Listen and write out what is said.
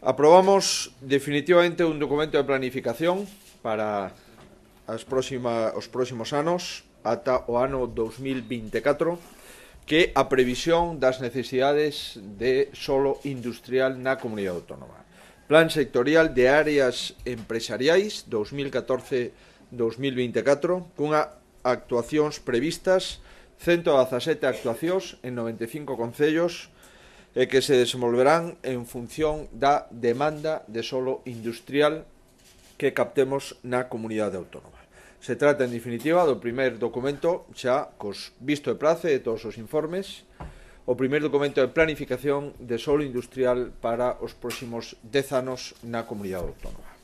Aprobamos definitivamente un documento de planificación para as próxima, os próximos anos ata o ano 2024 que a previsión das necesidades de solo industrial na comunidade autónoma. Plan sectorial de áreas empresariais 2014-2024 cunha actuacións previstas 117 actuacións en 95 concellos e que se desenvolverán en función da demanda de solo industrial que captemos na comunidade autónoma. Se trata, en definitiva, do primer documento xa cos visto de prace de todos os informes, o primer documento de planificación de solo industrial para os próximos 10 anos na comunidade autónoma.